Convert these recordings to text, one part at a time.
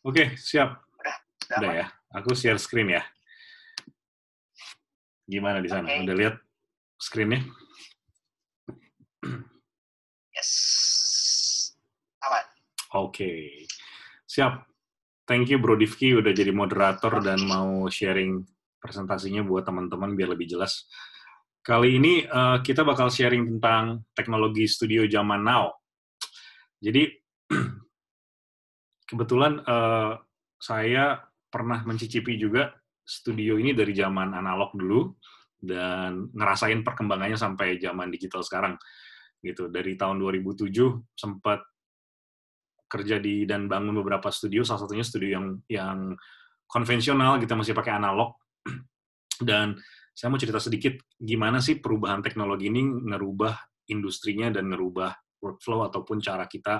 Oke, okay, siap. Udah, udah, ya. Aku share screen ya. Gimana di sana? Okay. Udah lihat screennya? Yes. Aman. Oke. Okay. Siap. Thank you Bro Divki udah jadi moderator dan mau sharing presentasinya buat teman-teman biar lebih jelas. Kali ini uh, kita bakal sharing tentang teknologi studio zaman now. Jadi kebetulan uh, saya pernah mencicipi juga studio ini dari zaman analog dulu dan ngerasain perkembangannya sampai zaman digital sekarang gitu dari tahun 2007 sempat kerja di dan bangun beberapa studio salah satunya studio yang yang konvensional kita gitu, masih pakai analog dan saya mau cerita sedikit gimana sih perubahan teknologi ini ngerubah industrinya dan ngerubah workflow ataupun cara kita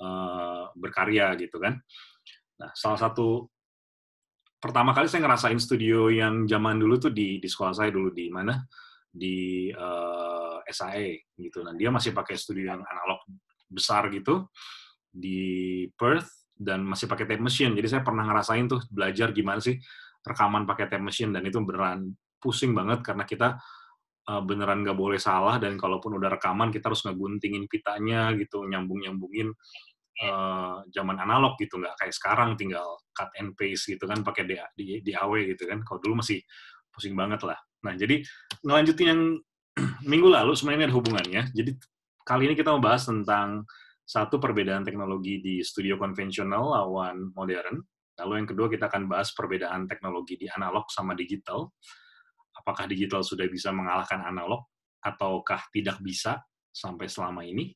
Eh, berkarya gitu kan. Nah, salah satu pertama kali saya ngerasain studio yang zaman dulu tuh di di sekolah saya dulu di mana di uh, eh, SAE gitu. Nah, dia masih pakai studio yang analog besar gitu di Perth dan masih pakai tape machine. Jadi saya pernah ngerasain tuh belajar gimana sih rekaman pakai tape machine dan itu beneran pusing banget karena kita eh, beneran nggak boleh salah dan kalaupun udah rekaman kita harus ngeguntingin pitanya gitu, nyambung-nyambungin Eh, zaman analog gitu nggak kayak sekarang tinggal cut and paste gitu kan pakai DA, di, DAW gitu kan kalau dulu masih pusing banget lah nah jadi ngelanjutin yang minggu lalu sebenarnya ada hubungannya jadi kali ini kita membahas tentang satu perbedaan teknologi di studio konvensional lawan modern lalu yang kedua kita akan bahas perbedaan teknologi di analog sama digital apakah digital sudah bisa mengalahkan analog ataukah tidak bisa sampai selama ini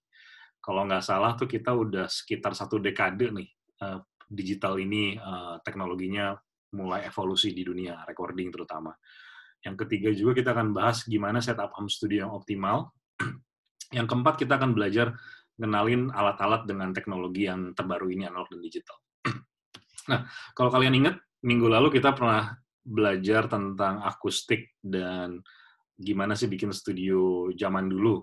kalau nggak salah tuh kita udah sekitar satu dekade nih eh, digital ini eh, teknologinya mulai evolusi di dunia recording terutama. Yang ketiga juga kita akan bahas gimana setup home studio yang optimal. yang keempat kita akan belajar kenalin alat-alat dengan teknologi yang terbaru ini analog dan digital. nah, kalau kalian ingat minggu lalu kita pernah belajar tentang akustik dan gimana sih bikin studio zaman dulu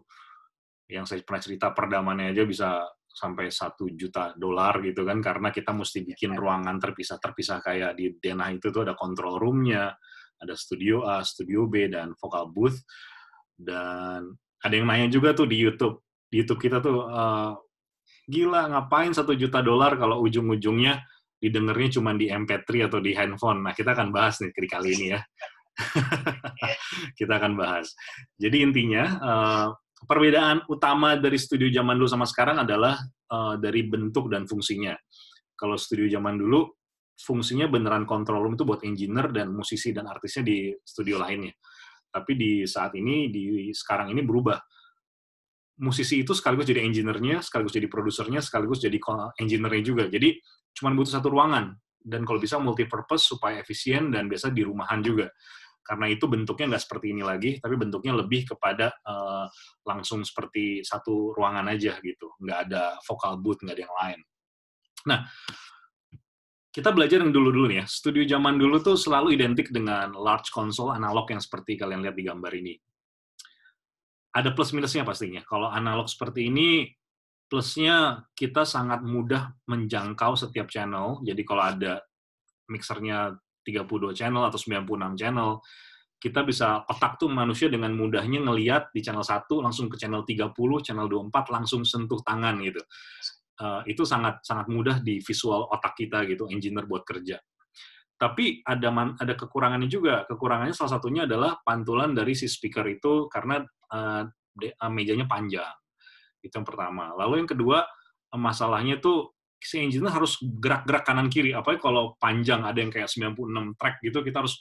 yang saya pernah cerita perdamannya aja bisa sampai satu juta dolar gitu kan karena kita mesti iya, bikin iya. ruangan terpisah-terpisah kayak di Denah itu tuh ada control roomnya ada studio A, studio B, dan vocal booth. Dan ada yang nanya juga tuh di YouTube. Di YouTube kita tuh, uh, gila ngapain satu juta dolar kalau ujung-ujungnya didengarnya cuma di MP3 atau di handphone. Nah, kita akan bahas nih kali ini ya. Iya. kita akan bahas. Jadi intinya, uh, perbedaan utama dari studio zaman dulu sama sekarang adalah uh, dari bentuk dan fungsinya. Kalau studio zaman dulu, fungsinya beneran control room itu buat engineer dan musisi dan artisnya di studio lainnya. Tapi di saat ini, di sekarang ini berubah. Musisi itu sekaligus jadi engineer-nya, sekaligus jadi produsernya, sekaligus jadi engineer juga. Jadi cuma butuh satu ruangan dan kalau bisa multi purpose supaya efisien dan biasa di rumahan juga karena itu bentuknya nggak seperti ini lagi, tapi bentuknya lebih kepada uh, langsung seperti satu ruangan aja gitu, nggak ada vocal booth, nggak ada yang lain. Nah, kita belajar yang dulu-dulu nih ya. Studio zaman dulu tuh selalu identik dengan large console analog yang seperti kalian lihat di gambar ini. Ada plus minusnya pastinya. Kalau analog seperti ini, plusnya kita sangat mudah menjangkau setiap channel. Jadi kalau ada mixernya 32 channel atau 96 channel, kita bisa otak tuh manusia dengan mudahnya ngeliat di channel 1 langsung ke channel 30, channel 24 langsung sentuh tangan gitu. Uh, itu sangat sangat mudah di visual otak kita gitu, engineer buat kerja. Tapi ada man, ada kekurangannya juga. Kekurangannya salah satunya adalah pantulan dari si speaker itu karena uh, de, uh, mejanya panjang. Itu yang pertama. Lalu yang kedua, masalahnya tuh si engine harus gerak-gerak kanan kiri. Apalagi kalau panjang ada yang kayak 96 track gitu, kita harus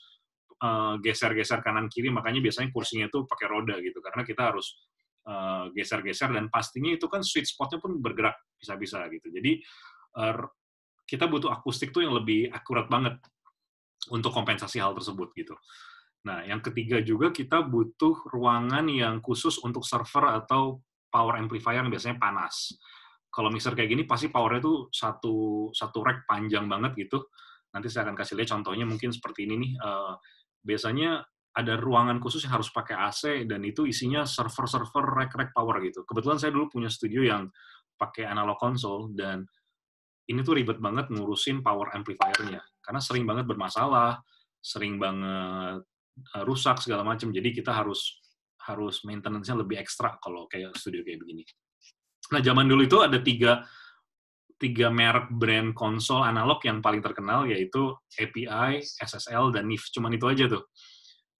eh, geser-geser uh, kanan kiri. Makanya biasanya kursinya itu pakai roda gitu, karena kita harus eh, geser-geser uh, dan pastinya itu kan sweet spotnya pun bergerak bisa-bisa gitu. Jadi uh, kita butuh akustik tuh yang lebih akurat banget untuk kompensasi hal tersebut gitu. Nah, yang ketiga juga kita butuh ruangan yang khusus untuk server atau power amplifier yang biasanya panas kalau mixer kayak gini pasti powernya tuh satu satu rack panjang banget gitu. Nanti saya akan kasih lihat contohnya mungkin seperti ini nih. Uh, biasanya ada ruangan khusus yang harus pakai AC dan itu isinya server-server rack-rack power gitu. Kebetulan saya dulu punya studio yang pakai analog console dan ini tuh ribet banget ngurusin power amplifier-nya karena sering banget bermasalah, sering banget eh, rusak segala macam. Jadi kita harus harus maintenance-nya lebih ekstra kalau kayak studio kayak begini. Nah, zaman dulu itu ada tiga tiga merek brand konsol analog yang paling terkenal yaitu API, SSL, dan NIF. Cuman itu aja tuh.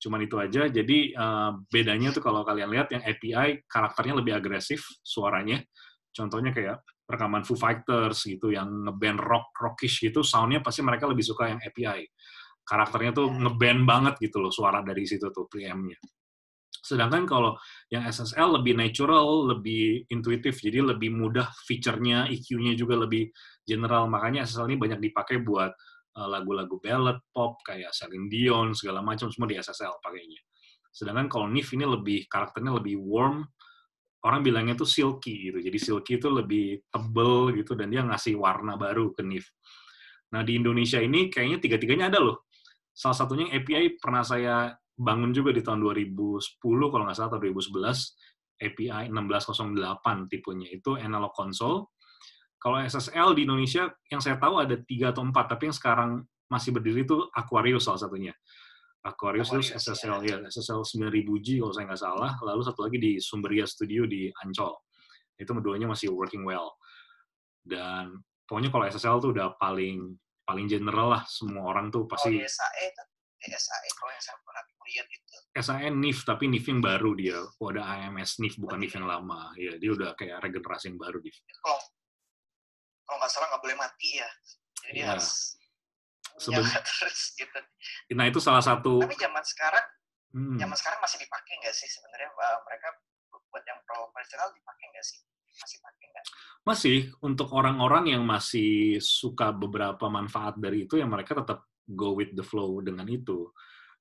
Cuman itu aja. Jadi uh, bedanya tuh kalau kalian lihat yang API karakternya lebih agresif suaranya. Contohnya kayak rekaman Foo Fighters gitu yang ngeband rock rockish gitu, soundnya pasti mereka lebih suka yang API. Karakternya tuh ya. ngeband banget gitu loh suara dari situ tuh preamp-nya. Sedangkan kalau yang SSL lebih natural, lebih intuitif, jadi lebih mudah fiturnya, EQ-nya juga lebih general. Makanya SSL ini banyak dipakai buat eh, lagu-lagu uh, ballad, pop, kayak Celine Dion, segala macam, semua di SSL pakainya. Sedangkan kalau NIF ini lebih, karakternya lebih warm, orang bilangnya tuh silky gitu. Jadi silky itu lebih tebel gitu, dan dia ngasih warna baru ke NIF. Nah, di Indonesia ini kayaknya tiga-tiganya ada loh. Salah satunya API pernah saya bangun juga di tahun 2010 kalau nggak salah atau 2011 API 1608 tipenya itu analog console. Kalau SSL di Indonesia yang saya tahu ada tiga atau empat, tapi yang sekarang masih berdiri itu Aquarius salah satunya. Aquarius, Aquarius terus SSL ya. ya SSL 9000G kalau saya nggak salah. Lalu satu lagi di Sumberia Studio di Ancol. Itu keduanya masih working well. Dan pokoknya kalau SSL tuh udah paling paling general lah semua orang tuh pasti. Oh, ESAE itu e, kalau yang saya pernah pertanian itu. SAN NIF, tapi NIF yang baru dia. Oh, ada AMS NIF, bukan NIF yang lama. Ya, dia udah kayak regenerasi yang baru. Dia. Kalau, kalau nggak salah nggak boleh mati ya. Jadi ya. harus terus gitu. Nah, itu salah satu... Tapi zaman sekarang, hmm. zaman sekarang masih dipakai nggak sih sebenarnya? Mereka buat yang pro dipakai nggak sih? Masih pakai nggak? Masih. Untuk orang-orang yang masih suka beberapa manfaat dari itu, ya mereka tetap go with the flow dengan itu.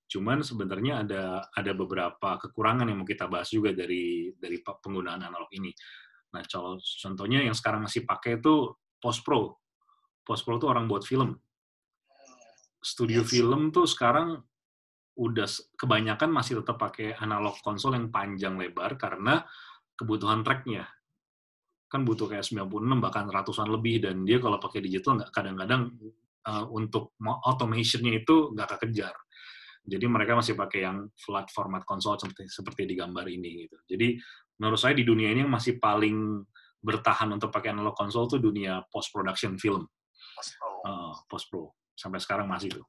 Cuman sebenarnya ada ada beberapa kekurangan yang mau kita bahas juga dari dari penggunaan analog ini. Nah, contohnya yang sekarang masih pakai itu post pro. Post pro tuh orang buat film. Studio yes. film tuh sekarang udah kebanyakan masih tetap pakai analog konsol yang panjang lebar karena kebutuhan tracknya kan butuh kayak 96 bahkan ratusan lebih dan dia kalau pakai digital nggak kadang-kadang uh, untuk automationnya itu nggak kekejar jadi mereka masih pakai yang flat format konsol seperti, seperti di gambar ini gitu. Jadi menurut saya di dunia ini yang masih paling bertahan untuk pakai analog konsol tuh dunia post production film. Post pro. Uh, eh, post Sampai sekarang masih itu.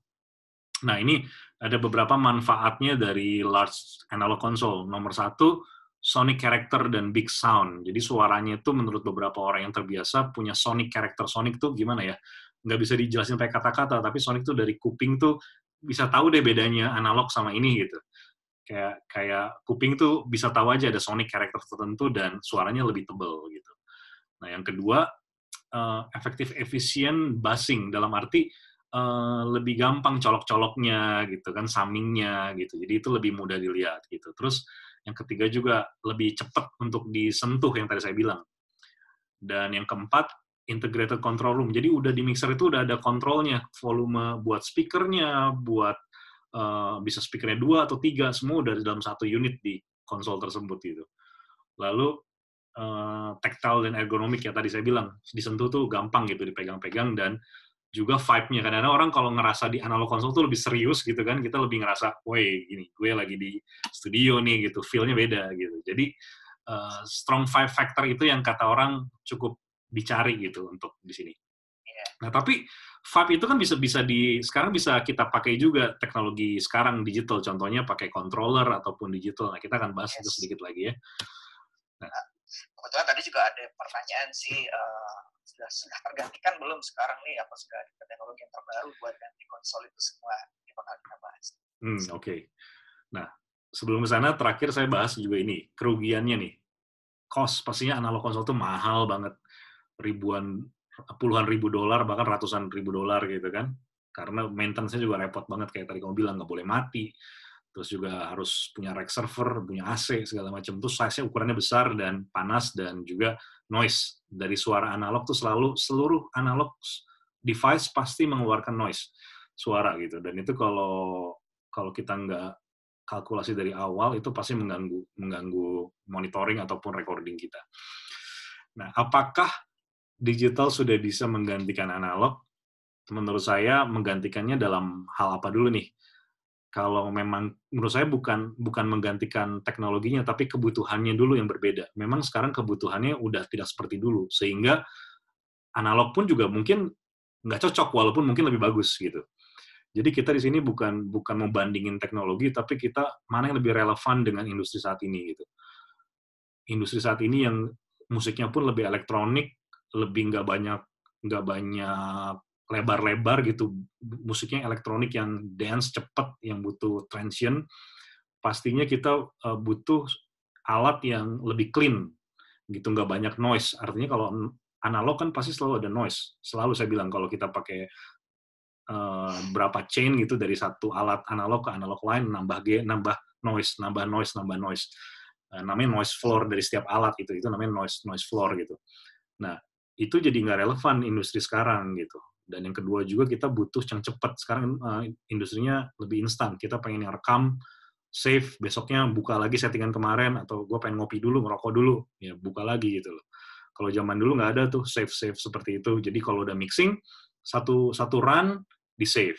Nah, ini ada beberapa manfaatnya dari large analog konsol. Nomor satu, sonic character dan big sound. Jadi suaranya itu menurut beberapa orang yang terbiasa punya sonic character. Sonic tuh gimana ya? Nggak bisa dijelasin pakai kata-kata, tapi sonic tuh dari kuping tuh bisa tahu deh bedanya analog sama ini gitu kayak kayak kuping tuh bisa tahu aja ada sonic karakter tertentu dan suaranya lebih tebel gitu. Nah yang kedua uh, eh, efektif efisien basing dalam arti uh, lebih gampang colok-coloknya gitu kan summingnya gitu. Jadi itu lebih mudah dilihat gitu. Terus yang ketiga juga lebih cepat untuk disentuh yang tadi saya bilang. Dan yang keempat integrated control room. Jadi udah di mixer itu udah ada kontrolnya, volume buat speakernya, buat uh, bisa speakernya dua atau tiga, semua dari dalam satu unit di konsol tersebut gitu. Lalu uh, tactile dan ergonomik ya tadi saya bilang disentuh tuh gampang gitu dipegang-pegang dan juga vibe-nya karena orang kalau ngerasa di analog konsol tuh lebih serius gitu kan kita lebih ngerasa, woi ini gue lagi di studio nih gitu, feel-nya beda gitu. Jadi uh, strong five factor itu yang kata orang cukup dicari gitu untuk di sini. Iya. Nah, tapi FAP itu kan bisa bisa di sekarang bisa kita pakai juga teknologi sekarang digital, contohnya pakai controller ataupun digital. Nah, kita akan bahas yes. itu sedikit lagi ya. Nah. Ah, kebetulan tadi juga ada pertanyaan sih uh, sudah sudah tergantikan belum sekarang nih apa sudah ada teknologi yang terbaru buat ganti konsol itu semua ini bakal kita bahas. Hmm, oke. Okay. Nah, sebelum ke sana terakhir saya bahas juga ini kerugiannya nih. Cost pastinya analog konsol itu mahal banget ribuan puluhan ribu dolar bahkan ratusan ribu dolar gitu kan karena maintenance-nya juga repot banget kayak tadi kamu bilang nggak boleh mati terus juga harus punya rack server punya AC segala macam terus size-nya ukurannya besar dan panas dan juga noise dari suara analog tuh selalu seluruh analog device pasti mengeluarkan noise suara gitu dan itu kalau kalau kita nggak kalkulasi dari awal itu pasti mengganggu mengganggu monitoring ataupun recording kita. Nah, apakah digital sudah bisa menggantikan analog, menurut saya menggantikannya dalam hal apa dulu nih? Kalau memang menurut saya bukan bukan menggantikan teknologinya, tapi kebutuhannya dulu yang berbeda. Memang sekarang kebutuhannya udah tidak seperti dulu, sehingga analog pun juga mungkin nggak cocok, walaupun mungkin lebih bagus gitu. Jadi kita di sini bukan bukan membandingin teknologi, tapi kita mana yang lebih relevan dengan industri saat ini gitu. Industri saat ini yang musiknya pun lebih elektronik, lebih nggak banyak nggak banyak lebar-lebar gitu musiknya elektronik yang dance cepet yang butuh transient pastinya kita uh, butuh alat yang lebih clean gitu nggak banyak noise artinya kalau analog kan pasti selalu ada noise selalu saya bilang kalau kita pakai uh, berapa chain gitu dari satu alat analog ke analog lain nambah g nambah noise nambah noise nambah noise uh, namanya noise floor dari setiap alat gitu itu namanya noise noise floor gitu nah itu jadi nggak relevan industri sekarang gitu. Dan yang kedua juga kita butuh yang cepat. Sekarang uh, industrinya lebih instan. Kita pengen yang rekam, save, besoknya buka lagi settingan kemarin, atau gue pengen ngopi dulu, ngerokok dulu, ya buka lagi gitu loh. Kalau zaman dulu nggak ada tuh save-save seperti itu. Jadi kalau udah mixing, satu satu run di save.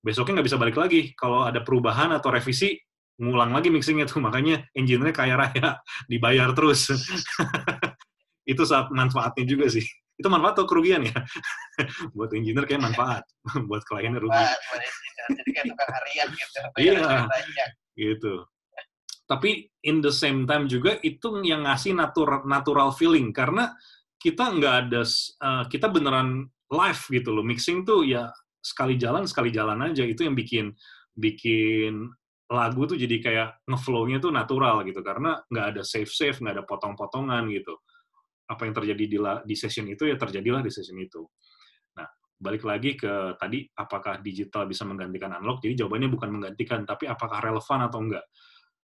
Besoknya nggak bisa balik lagi. Kalau ada perubahan atau revisi, ngulang lagi mixingnya tuh. Makanya engineer kaya raya, dibayar terus. itu saat manfaatnya juga sih itu manfaat atau kerugian ya buat engineer kayak manfaat buat kliennya rugi buat, buat engineer jadi kayak tukang harian gitu iya gitu tapi in the same time juga itu yang ngasih natural natural feeling karena kita nggak ada uh, kita beneran live gitu loh mixing tuh ya sekali jalan sekali jalan aja itu yang bikin bikin lagu tuh jadi kayak ngeflownya tuh natural gitu karena nggak ada save save nggak ada potong potongan gitu apa yang terjadi di, di session itu ya terjadilah di session itu. Nah, balik lagi ke tadi apakah digital bisa menggantikan analog? Jadi jawabannya bukan menggantikan, tapi apakah relevan atau enggak?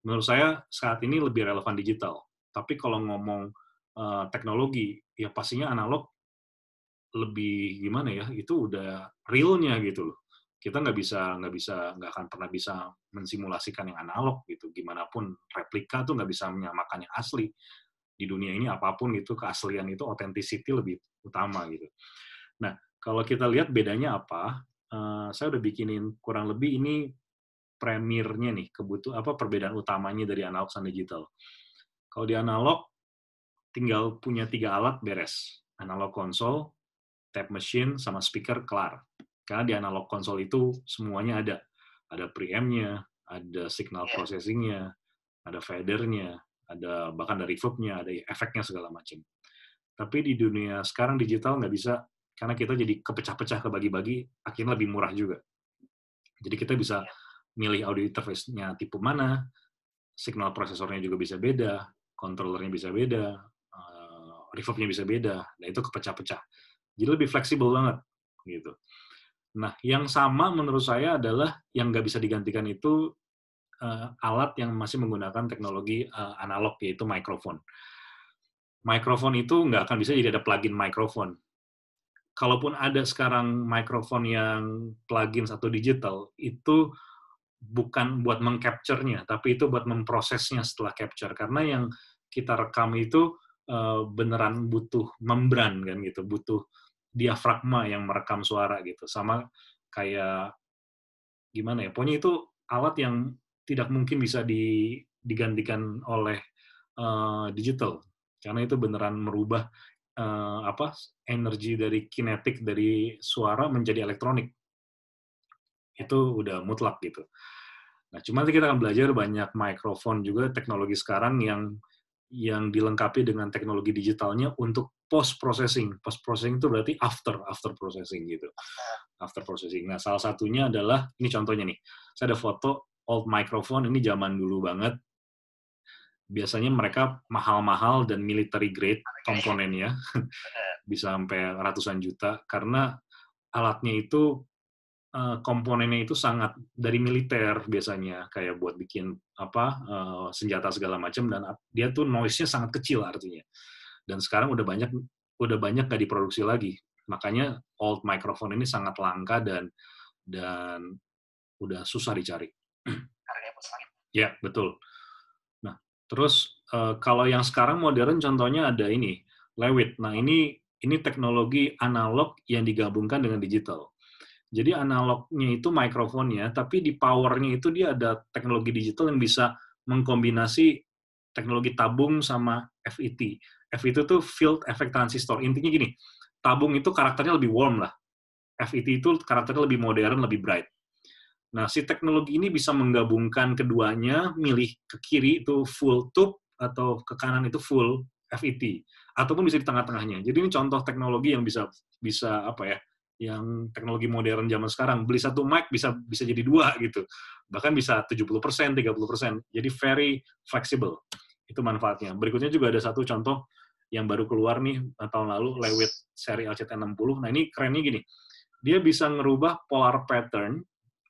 Menurut saya saat ini lebih relevan digital. Tapi kalau ngomong uh, teknologi, ya pastinya analog lebih gimana ya? Itu udah realnya gitu loh. Kita nggak bisa nggak bisa nggak akan pernah bisa mensimulasikan yang analog gitu. Gimana pun replika tuh nggak bisa menyamakan yang asli di dunia ini apapun itu keaslian itu authenticity lebih utama gitu. Nah, kalau kita lihat bedanya apa, uh, saya udah bikinin kurang lebih ini premiernya nih, kebutuh apa perbedaan utamanya dari analog sama digital. Kalau di analog tinggal punya tiga alat beres, analog konsol, tape machine sama speaker kelar. Karena di analog konsol itu semuanya ada, ada preampnya, ada signal iya. processingnya, ada fadernya, ada bahkan dari reverbnya, ada efeknya segala macam. Tapi di dunia sekarang digital nggak bisa karena kita jadi kepecah-pecah, kebagi-bagi, akhirnya lebih murah juga. Jadi kita bisa iya. milih audio interface-nya tipe mana, signal prosesornya juga bisa beda, kontrolernya bisa beda, uh, reverbnya bisa beda, nah itu kepecah-pecah. Jadi lebih fleksibel banget gitu. Nah, yang sama menurut saya adalah yang nggak bisa digantikan itu uh, alat yang masih menggunakan teknologi uh, analog yaitu mikrofon. Mikrofon itu nggak akan bisa jadi ada plugin mikrofon. Kalaupun ada sekarang mikrofon yang plugin satu digital, itu bukan buat mengcapturenya, tapi itu buat memprosesnya setelah capture. Karena yang kita rekam itu uh, beneran butuh membran kan gitu, butuh diafragma yang merekam suara gitu. Sama kayak gimana ya, pokoknya itu alat yang tidak mungkin bisa di, digantikan oleh uh, digital karena itu beneran merubah uh, apa energi dari kinetik dari suara menjadi elektronik itu udah mutlak gitu. Nah, cuman kita akan belajar banyak mikrofon juga teknologi sekarang yang yang dilengkapi dengan teknologi digitalnya untuk post processing. Post processing itu berarti after after processing gitu. After processing. Nah, salah satunya adalah ini contohnya nih. Saya ada foto old microphone ini zaman dulu banget. Biasanya mereka mahal-mahal dan military grade ya. komponennya. Bisa sampai ratusan juta karena alatnya itu eh, komponennya itu sangat dari militer biasanya kayak buat bikin apa eh, senjata segala macam dan dia tuh noise-nya sangat kecil artinya. Dan sekarang udah banyak udah banyak gak diproduksi lagi. Makanya old microphone ini sangat langka dan dan udah susah dicari. Ya, betul. Nah, terus uh, kalau yang sekarang modern contohnya ada ini, Lewit. Nah, ini ini teknologi analog yang digabungkan dengan digital. Jadi analognya itu mikrofonnya, tapi di powernya itu dia ada teknologi digital yang bisa mengkombinasi teknologi tabung sama FET. FET itu field effect transistor. Intinya gini, tabung itu karakternya lebih warm lah. FET itu karakternya lebih modern, lebih bright. Nah, si teknologi ini bisa menggabungkan keduanya, milih ke kiri itu full tube atau ke kanan itu full FET ataupun bisa di tengah-tengahnya. Jadi ini contoh teknologi yang bisa bisa apa ya? yang teknologi modern zaman sekarang beli satu mic bisa bisa jadi dua gitu. Bahkan bisa 70%, 30%. Jadi very flexible. Itu manfaatnya. Berikutnya juga ada satu contoh yang baru keluar nih tahun lalu lewat seri LCT60. Nah, ini kerennya gini. Dia bisa ngerubah polar pattern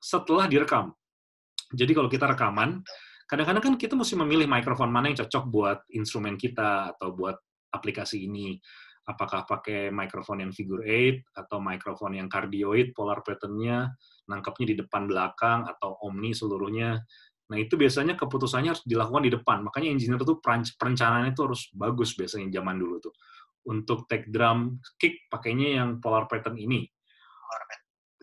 setelah direkam. Jadi kalau kita rekaman, kadang-kadang kan kita mesti memilih mikrofon mana yang cocok buat instrumen kita atau buat aplikasi ini. Apakah pakai mikrofon yang figure eight atau mikrofon yang cardioid, polar pattern-nya, nangkepnya di depan belakang atau omni seluruhnya. Nah itu biasanya keputusannya harus dilakukan di depan. Makanya engineer itu perencanaan itu harus bagus biasanya zaman dulu tuh. Untuk take drum kick pakainya yang polar pattern ini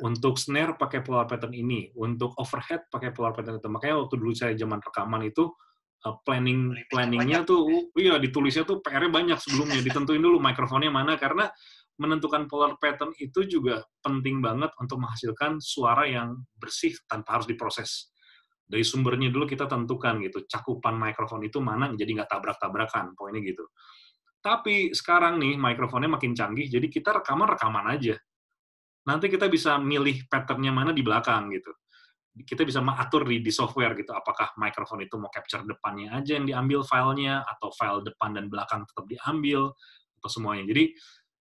untuk snare pakai polar pattern ini, untuk overhead pakai polar pattern itu. Makanya waktu dulu saya zaman rekaman itu uh, planning planningnya tuh ya. iya ditulisnya tuh PR-nya banyak sebelumnya ditentuin dulu mikrofonnya mana karena menentukan polar pattern itu juga penting banget untuk menghasilkan suara yang bersih tanpa harus diproses. Dari sumbernya dulu kita tentukan gitu, cakupan mikrofon itu mana jadi nggak tabrak-tabrakan, poinnya gitu. Tapi sekarang nih mikrofonnya makin canggih, jadi kita rekaman rekaman aja nanti kita bisa milih patternnya mana di belakang gitu. Kita bisa mengatur di, di software gitu, apakah microphone itu mau capture depannya aja yang diambil filenya, atau file depan dan belakang tetap diambil, atau semuanya. Jadi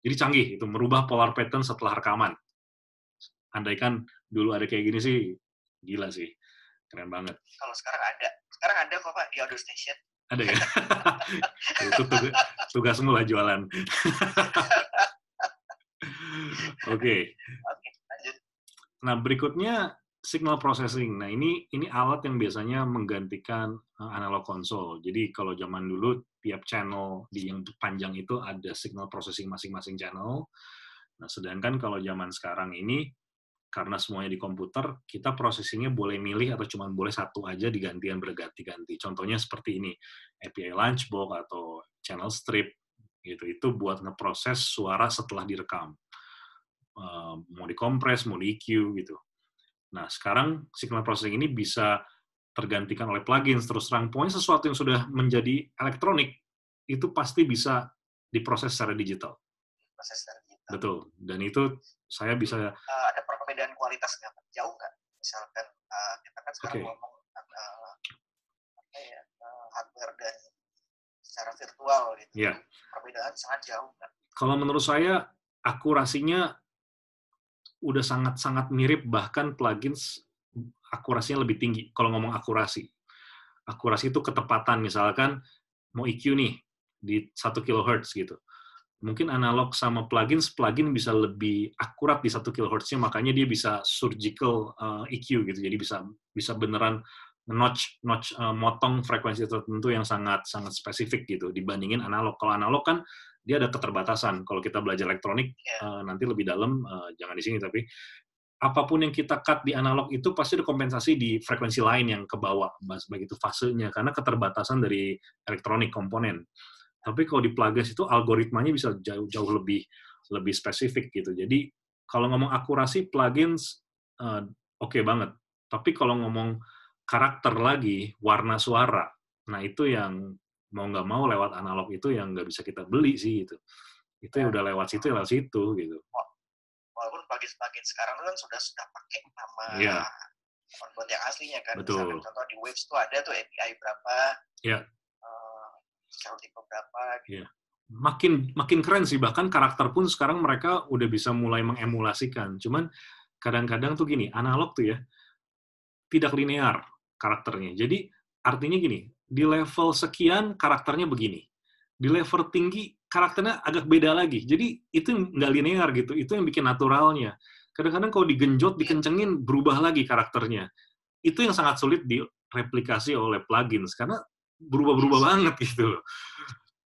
jadi canggih itu merubah polar pattern setelah rekaman. Andaikan dulu ada kayak gini sih, gila sih, keren banget. Kalau sekarang ada, sekarang ada kok pak di Audio Station. Ada ya. itu tugas, tugasmu lah jualan. Oke, okay, Nah, berikutnya signal processing. Nah, ini ini alat yang biasanya menggantikan eh, analog console. Jadi kalau zaman dulu tiap channel di yang panjang itu ada signal processing masing-masing channel. Nah, sedangkan kalau zaman sekarang ini karena semuanya di komputer, kita processingnya boleh milih atau cuma boleh satu aja digantian berganti-ganti. Contohnya seperti ini, API Lunchbox atau Channel Strip, gitu. Itu buat ngeproses suara setelah direkam mau eh, mau dikompres, mau di EQ gitu. Nah, sekarang signal processing ini bisa tergantikan oleh plugin terus terang. Poin sesuatu yang sudah menjadi elektronik itu pasti bisa diproses secara digital. Proses secara digital. Betul. Dan itu saya bisa. Uh, ada perbedaan kualitas nggak jauh nggak? Misalkan uh, kita kan sekarang okay. ngomong uh, hardware dan secara virtual gitu. Yeah. Perbedaan sangat jauh kan? Kalau menurut saya akurasinya udah sangat-sangat mirip bahkan plugins akurasinya lebih tinggi kalau ngomong akurasi. Akurasi itu ketepatan misalkan mau EQ nih di 1 kHz gitu. Mungkin analog sama plugins, plugin bisa lebih akurat di 1 kHz-nya makanya dia bisa surgical EQ eh, gitu. Jadi bisa bisa beneran notch notch uh, motong frekuensi tertentu yang sangat sangat spesifik gitu dibandingin analog. Kalau analog kan dia ada keterbatasan. Kalau kita belajar elektronik yeah. Iya. uh, nanti lebih dalam, uh, jangan di sini tapi apapun yang kita cut di analog itu pasti ada kompensasi di frekuensi lain yang ke bawah, baik itu fasenya karena keterbatasan dari elektronik komponen. Tapi kalau di plugins itu algoritmanya bisa jauh jauh lebih lebih spesifik gitu. Jadi kalau ngomong akurasi plugins uh, oke okay banget. Tapi kalau ngomong karakter lagi, warna suara, nah itu yang mau nggak mau lewat analog itu yang nggak bisa kita beli sih gitu itu ya, ya. udah lewat situ ya lewat situ gitu walaupun pagi-pagi sekarang kan sudah sudah pakai nama ya. buat yang aslinya kan Betul. Misalkan, contoh di Waves itu ada tuh API berapa ya. uh, eh, scale tipe berapa gitu. ya. makin makin keren sih bahkan karakter pun sekarang mereka udah bisa mulai mengemulasikan cuman kadang-kadang tuh gini analog tuh ya tidak linear karakternya jadi artinya gini di level sekian karakternya begini. Di level tinggi karakternya agak beda lagi. Jadi itu nggak linear gitu, itu yang bikin naturalnya. Kadang-kadang kalau digenjot, iya. dikencengin, berubah lagi karakternya. Itu yang sangat sulit direplikasi oleh plugins, karena berubah-berubah iya banget gitu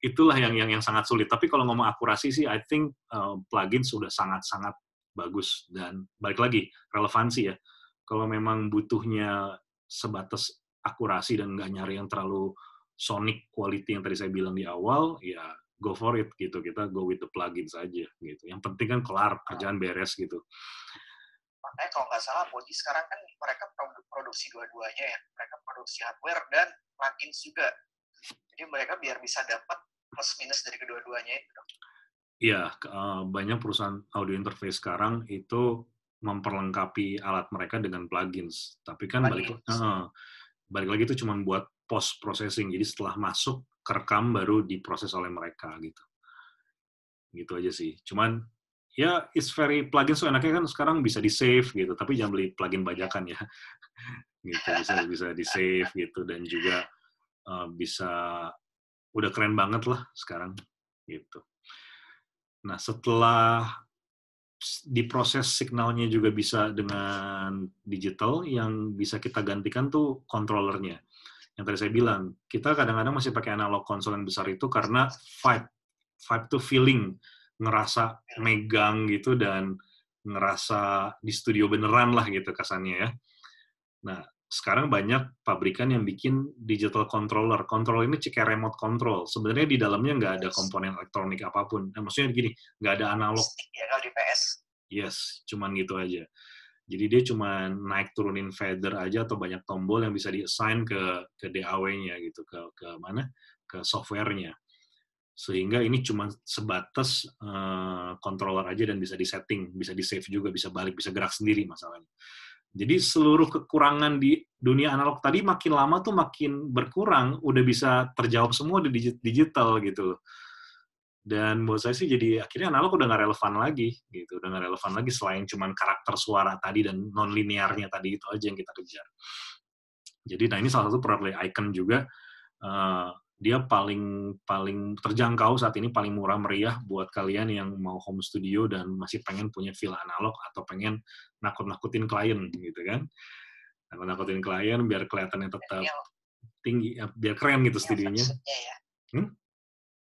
Itulah yang, yang yang sangat sulit. Tapi kalau ngomong akurasi sih, I think uh, plugins sudah sangat-sangat bagus. Dan balik lagi, relevansi ya. Kalau memang butuhnya sebatas akurasi dan nggak nyari yang terlalu sonic quality yang tadi saya bilang di awal, ya go for it gitu. Kita go with the plugin saja gitu. Yang penting kan kelar, kerjaan beres gitu. Makanya kalau nggak salah, Boji sekarang kan mereka produksi dua-duanya ya. Mereka produksi hardware dan plugin juga. Jadi mereka biar bisa dapat plus minus dari kedua-duanya itu. Iya, eh, banyak perusahaan audio interface sekarang itu memperlengkapi alat mereka dengan plugins. Tapi kan plugins. balik uh, eh, balik lagi itu cuma buat post processing jadi setelah masuk kerekam baru diproses oleh mereka gitu gitu aja sih cuman ya it's very plugin so enaknya kan sekarang bisa di save gitu tapi jangan beli plugin bajakan ya gitu bisa bisa di save gitu dan juga uh, bisa udah keren banget lah sekarang gitu nah setelah diproses signalnya juga bisa dengan digital yang bisa kita gantikan tuh kontrolernya Yang tadi saya bilang, kita kadang-kadang masih pakai analog konsol yang besar itu karena vibe. Vibe tuh feeling, ngerasa megang gitu dan ngerasa di studio beneran lah gitu kesannya ya. Nah, sekarang banyak pabrikan yang bikin digital controller. Controller ini kayak remote control. Sebenarnya di dalamnya nggak ada komponen elektronik apapun. Nah, maksudnya gini, nggak ada analog. Ya kalau di PS. Yes, cuman gitu aja. Jadi dia cuma naik turunin feather aja atau banyak tombol yang bisa diassign ke ke DAW-nya gitu, ke ke mana? ke softwarenya. Sehingga ini cuma sebatas uh, controller aja dan bisa disetting, bisa di-save juga, bisa balik, bisa gerak sendiri masalahnya. Jadi seluruh kekurangan di dunia analog tadi makin lama tuh makin berkurang, udah bisa terjawab semua di digital gitu Dan buat saya sih jadi akhirnya analog udah nggak relevan lagi gitu, udah nggak relevan lagi selain cuman karakter suara tadi dan non linearnya tadi itu aja yang kita kejar. Jadi nah ini salah satu probably icon juga uh, dia paling paling terjangkau saat ini paling murah meriah buat kalian yang mau home studio dan masih pengen punya villa analog atau pengen nakut-nakutin klien gitu kan nakut-nakutin klien biar kelihatannya tetap tinggi eh, biar keren gitu setidaknya studionya ya? hmm?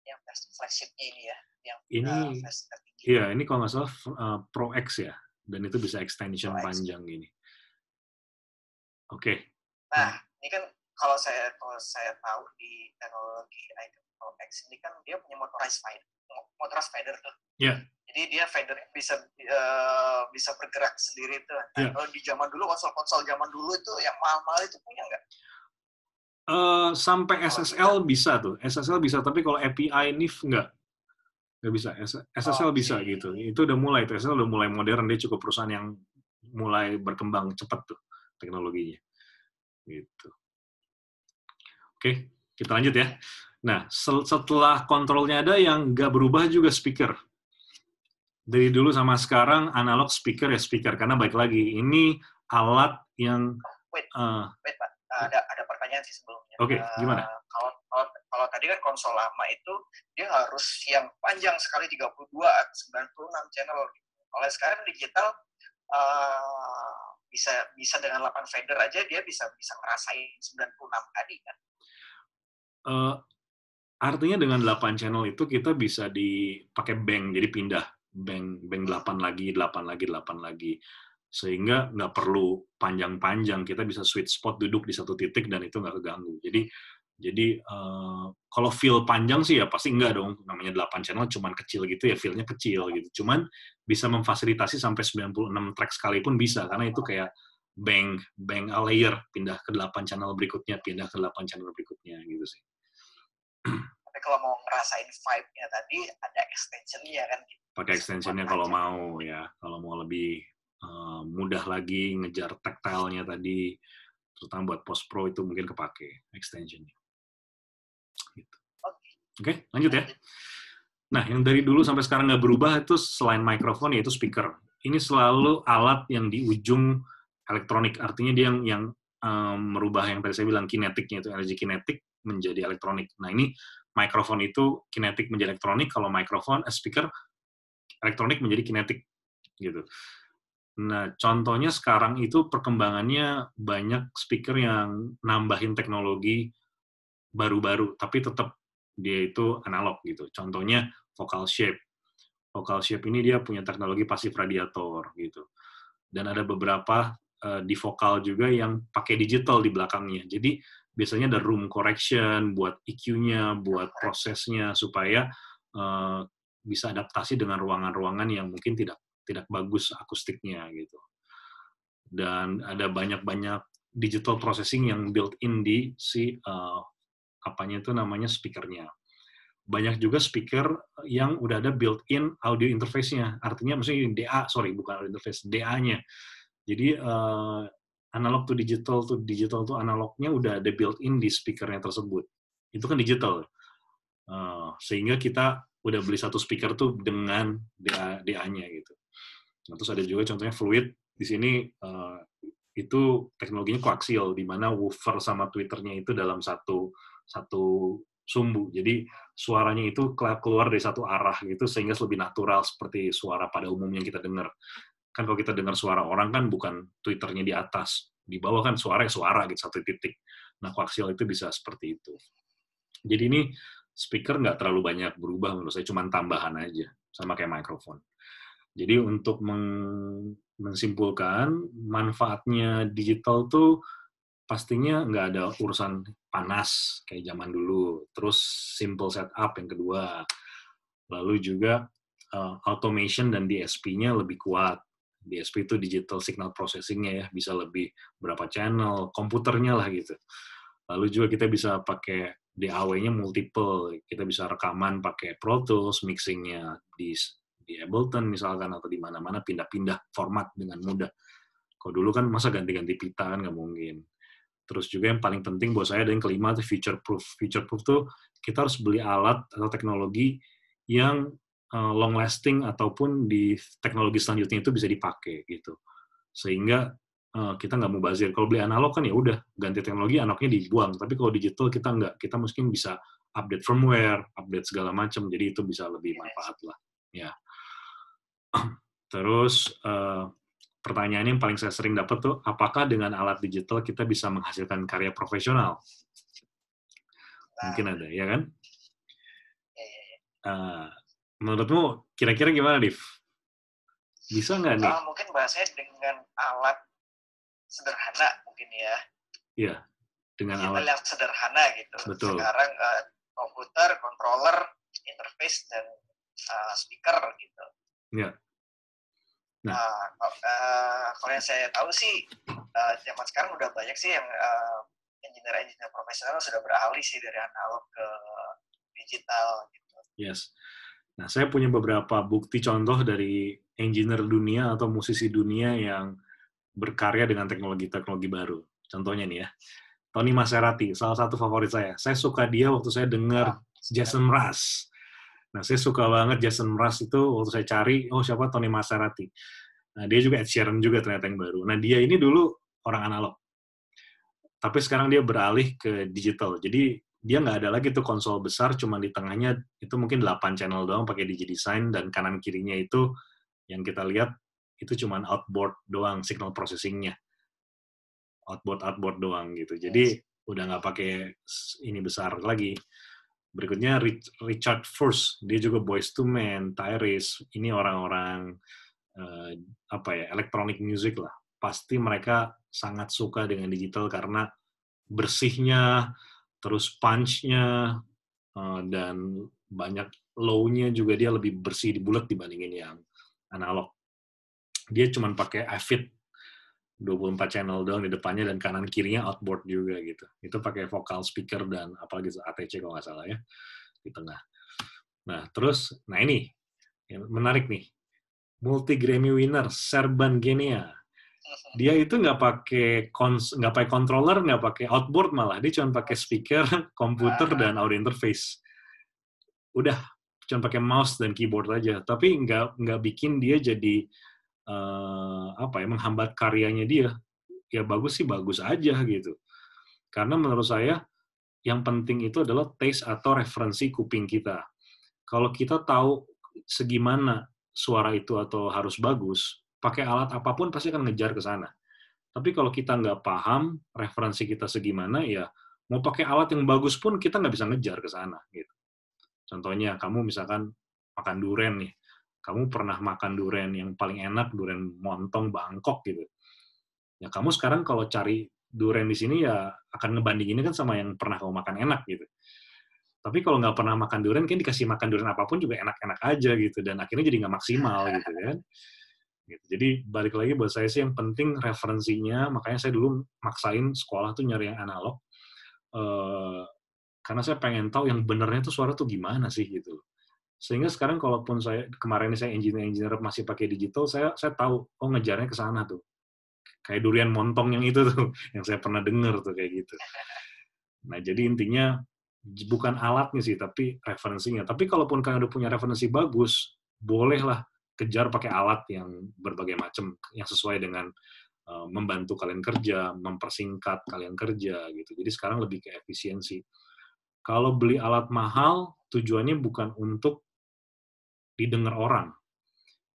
yang flagshipnya ini ya yang ini eh, iya, ini kalau nggak salah eh, Pro X ya dan itu bisa extension panjang ini oke nah ini kan kalau saya kalau saya tahu di teknologi X ini kan dia punya motorized finder, motorized spider tuh. Yeah. Jadi dia feather bisa uh, bisa bergerak sendiri tuh. yeah. Ya. Kalau di zaman dulu konsol-konsol zaman dulu itu yang mahal-mahal itu punya nggak? Uh, sampai SSL bisa tuh, SSL bisa. Tapi kalau API NIF nggak, nggak bisa. SSL oh, iya, bisa okay. Iya, gitu. Iya. Itu udah mulai, SSL udah mulai modern. Dia cukup perusahaan yang mulai berkembang cepat tuh teknologinya. Gitu. Oke, kita lanjut ya. Nah, setelah kontrolnya ada yang nggak berubah juga speaker. Dari dulu sama sekarang analog speaker ya speaker karena baik lagi ini alat yang wait, uh, wait Pak. Ada ada pertanyaan sih sebelumnya. Oke, okay, eh, gimana? kalau, kalau kalau tadi kan konsol lama itu dia harus yang panjang sekali 32 atau 96 channel. Kalau sekarang digital uh, bisa bisa dengan 8 fader aja dia bisa bisa ngerasain 96 tadi kan uh, artinya dengan 8 channel itu kita bisa dipakai bank, jadi pindah bank bank 8 lagi, 8 lagi, 8 lagi. Sehingga nggak perlu panjang-panjang, kita bisa sweet spot duduk di satu titik dan itu nggak keganggu. Jadi jadi uh, kalau feel panjang sih ya pasti enggak dong. Namanya 8 channel cuman kecil gitu ya feel-nya kecil gitu. Cuman bisa memfasilitasi sampai 96 track sekalipun bisa karena itu kayak bank bank a layer pindah ke 8 channel berikutnya, pindah ke 8 channel berikutnya gitu sih tapi kalau mau ngerasain vibe-nya tadi ada extension-nya ya kan gitu. pakai extension-nya kalau mau ya kalau mau lebih uh, mudah lagi ngejar tactile-nya tadi terutama buat post pro itu mungkin kepake extensionnya gitu. oke okay. okay, lanjut ya nah yang dari dulu sampai sekarang nggak berubah itu selain mikrofon yaitu speaker ini selalu alat yang di ujung elektronik artinya dia yang yang um, merubah yang tadi saya bilang kinetiknya itu energi kinetik menjadi elektronik. Nah ini mikrofon itu kinetik menjadi elektronik, kalau mikrofon eh, speaker elektronik menjadi kinetik gitu. Nah, contohnya sekarang itu perkembangannya banyak speaker yang nambahin teknologi baru-baru, tapi tetap dia itu analog gitu. Contohnya vocal shape. Vocal shape ini dia punya teknologi pasif radiator gitu. Dan ada beberapa uh, di vokal juga yang pakai digital di belakangnya. Jadi biasanya ada room correction buat EQ-nya, buat prosesnya supaya uh, bisa adaptasi dengan ruangan-ruangan yang mungkin tidak tidak bagus akustiknya gitu. Dan ada banyak-banyak digital processing yang built-in di si uh, apanya itu namanya speakernya. Banyak juga speaker yang udah ada built-in audio interface-nya. Artinya maksudnya DA, sorry bukan audio interface, DA-nya. Jadi eh, analog to digital to digital tuh analognya udah ada built-in di speakernya tersebut. Itu kan digital. Uh, sehingga kita udah beli satu speaker tuh dengan DA, DA-nya gitu. Nah, terus ada juga contohnya Fluid. Di sini uh, itu teknologinya koaksial, di mana woofer sama twitternya itu dalam satu satu sumbu. Jadi suaranya itu keluar dari satu arah gitu sehingga lebih natural seperti suara pada umumnya yang kita dengar kan kalau kita dengar suara orang kan bukan twitternya di atas di bawah kan suara ya suara gitu satu titik nah koaksial itu bisa seperti itu jadi ini speaker nggak terlalu banyak berubah menurut saya cuma tambahan aja sama kayak mikrofon jadi untuk meng mensimpulkan manfaatnya digital tuh pastinya nggak ada urusan panas kayak zaman dulu terus simple setup yang kedua lalu juga uh, automation dan DSP-nya lebih kuat DSP itu digital signal processingnya ya bisa lebih berapa channel komputernya lah gitu lalu juga kita bisa pakai DAW-nya multiple kita bisa rekaman pakai Pro Tools mixing-nya di di Ableton misalkan atau di mana-mana pindah-pindah format dengan mudah kalau dulu kan masa ganti-ganti pita kan nggak mungkin Terus juga yang paling penting buat saya dan yang kelima itu future proof. Future proof tuh kita harus beli alat atau teknologi yang Eh, long lasting ataupun di teknologi selanjutnya itu bisa dipakai gitu sehingga uh, kita nggak mau bazir kalau beli analog kan ya udah ganti teknologi anaknya dibuang tapi kalau digital kita nggak kita mungkin bisa update firmware update segala macam jadi itu bisa lebih manfaat lah ya terus uh, eh, pertanyaannya yang paling saya sering dapat tuh apakah dengan alat digital kita bisa menghasilkan karya profesional mungkin ada ya kan uh, menurutmu kira-kira gimana, Div? Bisa nggak nih? Uh, mungkin bahasanya dengan alat sederhana mungkin ya. Iya, dengan alat. yang sederhana gitu. Betul. Sekarang uh, komputer, controller, interface, dan uh, speaker gitu. Iya. Nah, uh, kalau yang saya tahu sih, uh, zaman sekarang udah banyak sih yang uh, engineer-engineer profesional sudah beralih sih dari analog ke digital gitu. Yes. Nah, saya punya beberapa bukti contoh dari engineer dunia atau musisi dunia yang berkarya dengan teknologi-teknologi baru. Contohnya nih ya, Tony Maserati, salah satu favorit saya. Saya suka dia waktu saya dengar Jason Mraz. Nah, saya suka banget Jason Mraz itu waktu saya cari, oh siapa Tony Maserati. Nah, dia juga Ed Sheeran juga ternyata yang baru. Nah, dia ini dulu orang analog. Tapi sekarang dia beralih ke digital. Jadi, dia nggak ada lagi tuh konsol besar, cuma di tengahnya itu mungkin 8 channel doang pakai design dan kanan kirinya itu yang kita lihat itu cuma outboard doang, signal processingnya. Outboard-outboard doang gitu. Jadi yes. udah nggak pakai ini besar lagi. Berikutnya Richard first dia juga Boys to Men, Tyrese, ini orang-orang uh, apa ya, electronic music lah. Pasti mereka sangat suka dengan digital karena bersihnya, terus punch-nya uh, dan banyak low-nya juga dia lebih bersih di bulat dibandingin yang analog. Dia cuma pakai Avid 24 channel doang di depannya dan kanan kirinya outboard juga gitu. Itu pakai vocal speaker dan apalagi ATC kalau nggak salah ya di tengah. Nah terus, nah ini menarik nih. Multi Grammy winner Serban Genia dia itu nggak pakai nggak pakai controller nggak pakai outboard malah dia cuma pakai speaker komputer ah. dan audio interface udah cuma pakai mouse dan keyboard aja tapi nggak nggak bikin dia jadi uh, apa ya menghambat karyanya dia ya bagus sih bagus aja gitu karena menurut saya yang penting itu adalah taste atau referensi kuping kita kalau kita tahu segimana suara itu atau harus bagus pakai alat apapun pasti akan ngejar ke sana. Tapi kalau kita nggak paham referensi kita segimana, ya mau pakai alat yang bagus pun kita nggak bisa ngejar ke sana. Gitu. Contohnya, kamu misalkan makan duren nih. Kamu pernah makan duren yang paling enak, duren montong Bangkok gitu. Ya kamu sekarang kalau cari duren di sini ya akan ngebandinginnya kan sama yang pernah kamu makan enak gitu. Tapi kalau nggak pernah makan durian, kan dikasih makan durian apapun juga enak-enak aja gitu, dan akhirnya jadi nggak maksimal gitu kan. Gitu. Jadi balik lagi buat saya sih yang penting referensinya, makanya saya dulu maksain sekolah tuh nyari yang analog. Uh, karena saya pengen tahu yang benernya tuh suara tuh gimana sih gitu sehingga sekarang kalaupun saya kemarin ini saya engineer engineer masih pakai digital saya saya tahu oh ngejarnya ke sana tuh kayak durian montong yang itu tuh yang saya pernah dengar tuh kayak gitu nah jadi intinya bukan alatnya sih tapi referensinya tapi kalaupun kalian udah punya referensi bagus bolehlah kejar pakai alat yang berbagai macam yang sesuai dengan uh, membantu kalian kerja, mempersingkat kalian kerja gitu. Jadi sekarang lebih ke efisiensi. Kalau beli alat mahal, tujuannya bukan untuk didengar orang.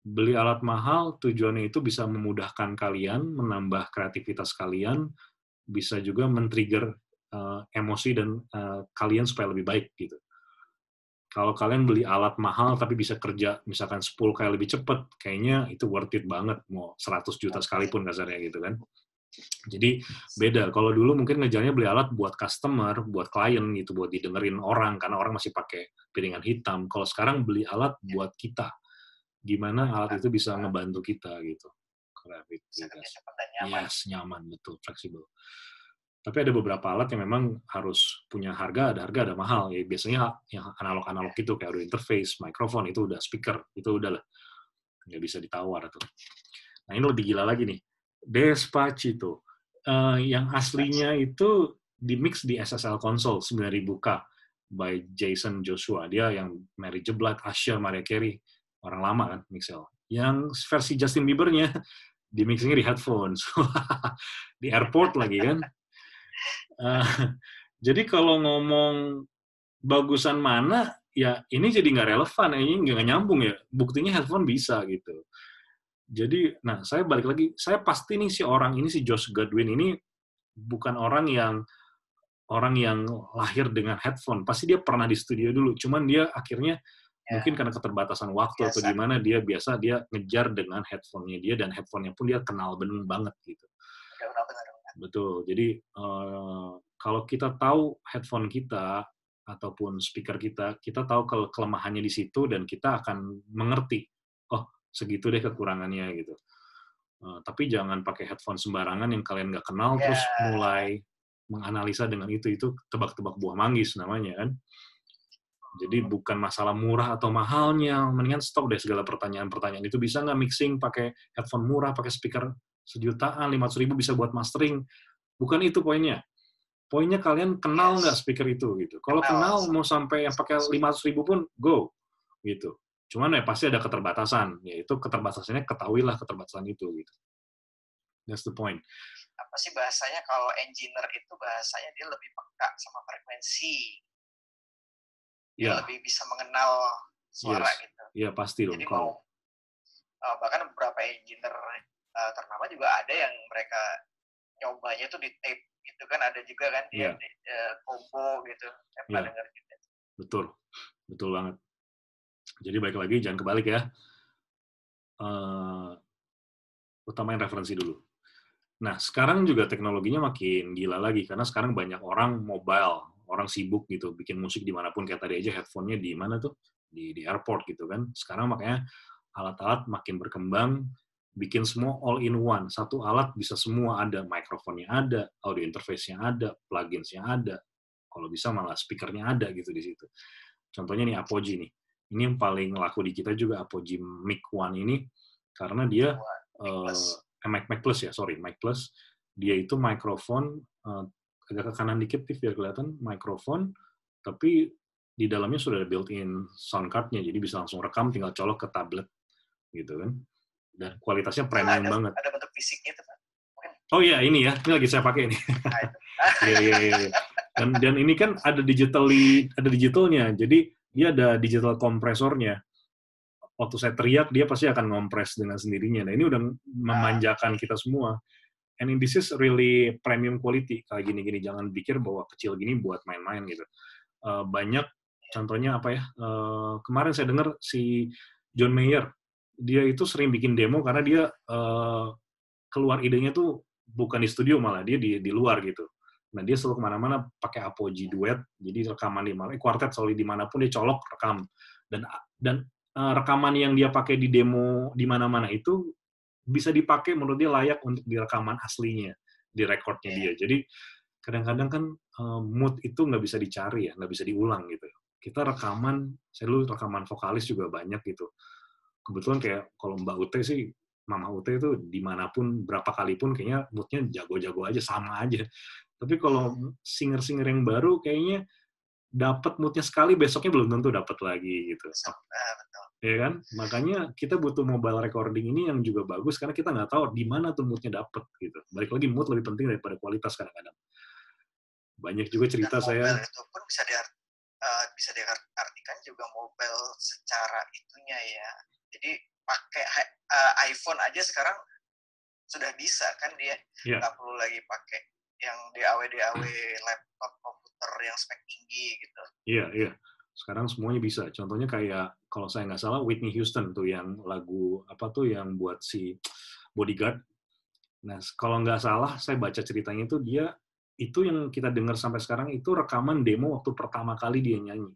Beli alat mahal tujuannya itu bisa memudahkan kalian, menambah kreativitas kalian, bisa juga men-trigger uh, emosi dan uh, kalian supaya lebih baik gitu kalau kalian beli alat mahal tapi bisa kerja misalkan 10 kali lebih cepat, kayaknya itu worth it banget mau 100 juta sekalipun kasarnya gitu kan. Jadi beda. Kalau dulu mungkin ngejarnya beli alat buat customer, buat klien gitu, buat didengerin orang karena orang masih pakai piringan hitam. Kalau sekarang beli alat ya. buat kita. Gimana alat itu bisa ngebantu kita gitu. kreatif, ya, Yes, nyaman betul, fleksibel. Tapi ada beberapa alat yang memang harus punya harga, ada harga, ada mahal. Ya, biasanya yang analog-analog itu, kayak audio interface, mikrofon, itu udah speaker, itu udah lah. Nggak bisa ditawar. Tuh. Nah, ini lebih gila lagi nih. Despacito. Uh, eh, yang aslinya itu di mix di SSL console 9000K by Jason Joshua. Dia yang Mary J. Blige, Maria Carey. Orang lama kan, mixel. Yang versi Justin Biebernya di mixingnya di headphones di airport lagi kan Eh, jadi kalau ngomong bagusan mana, ya ini jadi nggak relevan, ini nggak nyambung ya. Buktinya headphone bisa gitu. Jadi, nah saya balik lagi, saya pasti nih si orang ini, si Josh Godwin ini bukan orang yang orang yang lahir dengan headphone. Pasti dia pernah di studio dulu, cuman dia akhirnya yeah. mungkin karena keterbatasan waktu biasa. atau gimana dia biasa dia ngejar dengan headphone-nya dia dan headphone-nya pun dia kenal bener banget gitu. Betul. Jadi uh, kalau kita tahu headphone kita ataupun speaker kita, kita tahu kalau kelemahannya di situ dan kita akan mengerti, oh segitu deh kekurangannya gitu. Uh, tapi jangan pakai headphone sembarangan yang kalian nggak kenal yeah. terus mulai menganalisa dengan itu itu tebak-tebak buah manggis namanya kan. Jadi hmm. bukan masalah murah atau mahalnya, mendingan stop deh segala pertanyaan-pertanyaan itu. Bisa nggak mixing pakai headphone murah, pakai speaker sejutaan, lima ratus ribu bisa buat mastering. Bukan itu poinnya. Poinnya kalian kenal nggak speaker itu gitu. Kalau kenal mau sampai yang pakai lima ratus ribu pun go gitu. Cuman ya pasti ada keterbatasan. Yaitu keterbatasannya ketahuilah keterbatasan itu gitu. That's the point. Apa sih bahasanya kalau engineer itu bahasanya dia lebih peka sama frekuensi. Dia yeah. lebih bisa mengenal suara yes. gitu. Iya yeah, pasti dong. Jadi kalau. mau eh, bahkan beberapa engineer uh, ternama juga ada yang mereka nyobanya tuh di tape gitu kan ada juga kan yeah. di uh, eh, kombo gitu saya pernah yeah. dengar juga gitu. betul betul banget jadi baik lagi jangan kebalik ya uh, utamain referensi dulu nah sekarang juga teknologinya makin gila lagi karena sekarang banyak orang mobile orang sibuk gitu bikin musik dimanapun kayak tadi aja headphonenya di mana tuh di di airport gitu kan sekarang makanya alat-alat makin berkembang bikin semua all in one. Satu alat bisa semua ada, mikrofonnya ada, audio interface yang ada, plugins yang ada. Kalau bisa malah speakernya ada gitu di situ. Contohnya nih Apogee nih. Ini yang paling laku di kita juga Apogee Mic One ini karena dia Mic uh, Mic, Mic Plus ya, sorry, Mic Plus. Dia itu mikrofon uh, agak ke kanan dikit Tiff, biar kelihatan mikrofon tapi di dalamnya sudah ada built-in sound card-nya jadi bisa langsung rekam tinggal colok ke tablet gitu kan dan kualitasnya premium ada, banget. Ada bentuk fisiknya tuh, Pak. Oh iya, ini ya. Ini lagi saya pakai ini. Ah, iya, iya, iya. Dan, dan ini kan ada digitally, ada digitalnya. Jadi, dia ada digital kompresornya. Waktu saya teriak, dia pasti akan ngompres dengan sendirinya. Nah, ini udah memanjakan ah, kita semua. And this is really premium quality. Kayak gini-gini, jangan pikir bahwa kecil gini buat main-main gitu. Uh, banyak, contohnya apa ya, uh, kemarin saya dengar si John Mayer, dia itu sering bikin demo karena dia uh, keluar idenya tuh bukan di studio malah dia di di luar gitu. Nah dia selalu kemana-mana pakai apogee duet, jadi rekaman di mana, eh, kuartet selalu dimanapun dia colok rekam dan ah, dan uh, rekaman yang dia pakai di demo di mana-mana itu bisa dipakai menurut dia layak untuk direkaman aslinya di rekornya iya. dia. Jadi kadang-kadang kan uh, mood itu nggak bisa dicari ya, nggak bisa diulang gitu. Kita rekaman, saya dulu rekaman vokalis juga banyak gitu kebetulan kayak kalau Mbak Ute sih Mama Ute itu dimanapun berapa kali pun kayaknya moodnya jago-jago aja sama aja tapi kalau hmm. singer-singer yang baru kayaknya dapat moodnya sekali besoknya belum tentu dapat lagi gitu ya kan makanya kita butuh mobile recording ini yang juga bagus karena kita nggak tahu di mana tuh moodnya dapat gitu balik lagi mood lebih penting daripada kualitas kadang-kadang banyak juga cerita Dan saya itu pun bisa uh, bisa diartikan juga mobile secara itunya ya jadi pakai uh, iPhone aja sekarang sudah bisa kan dia yeah. nggak perlu lagi pakai yang DAW DAW laptop komputer yang spek tinggi gitu. Iya yeah, iya. Yeah. Sekarang semuanya bisa. Contohnya kayak kalau saya nggak salah Whitney Houston tuh yang lagu apa tuh yang buat si Bodyguard. Nah kalau nggak salah saya baca ceritanya itu dia itu yang kita dengar sampai sekarang itu rekaman demo waktu pertama kali dia nyanyi.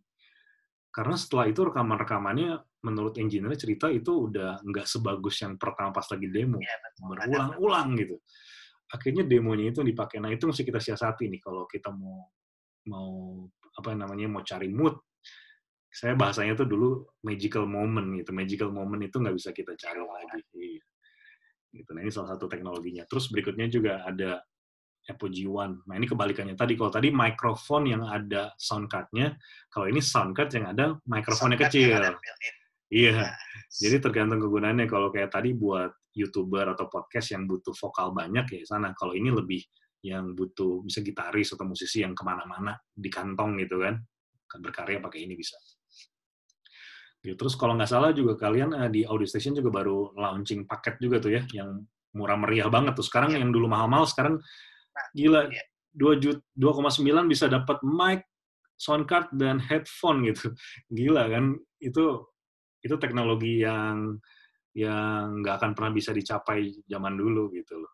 Karena setelah itu rekaman-rekamannya menurut engineer cerita itu udah nggak sebagus yang pertama pas lagi demo. Ya, Berulang-ulang gitu. Akhirnya demonya itu dipakai. Nah itu mesti kita siasati nih kalau kita mau mau apa namanya mau cari mood. Saya bahasanya tuh dulu magical moment gitu. Magical moment itu nggak bisa kita cari iya. lagi. Iya. Gitu. Nah ini salah satu teknologinya. Terus berikutnya juga ada Apple G1. Nah, ini kebalikannya tadi. Kalau tadi mikrofon yang ada sound card-nya, kalau ini sound card yang ada mikrofonnya kecil. Iya. Yeah. iya. Jadi tergantung kegunaannya. Kalau kayak tadi buat YouTuber atau podcast yang butuh vokal banyak ya sana. Kalau ini lebih yang butuh bisa gitaris atau musisi yang kemana-mana di kantong gitu kan. Berkarya pakai ini bisa. Ya, Terus kalau nggak salah juga kalian eh, di Audio Station juga baru launching paket juga tuh ya, yang murah meriah banget tuh. Sekarang iya. yang dulu mahal-mahal, sekarang Nah, Gila, iya. dua ya. koma 2,9 bisa dapat mic, sound card, dan headphone gitu. Gila kan, itu itu teknologi yang yang nggak akan pernah bisa dicapai zaman dulu gitu loh.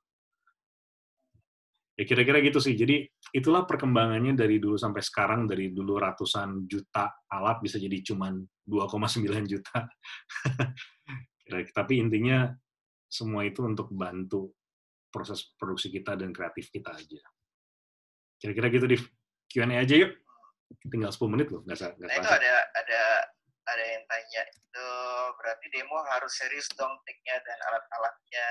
Ya kira-kira gitu sih. Jadi itulah perkembangannya dari dulu sampai sekarang dari dulu ratusan juta alat bisa jadi cuman 2,9 juta. Tapi intinya semua itu untuk bantu proses produksi kita dan kreatif kita aja. Kira-kira gitu di Q&A aja yuk. Tinggal 10 menit loh, nggak salah. Nah, itu ada ada ada yang tanya itu berarti demo harus serius dong tiknya dan alat-alatnya.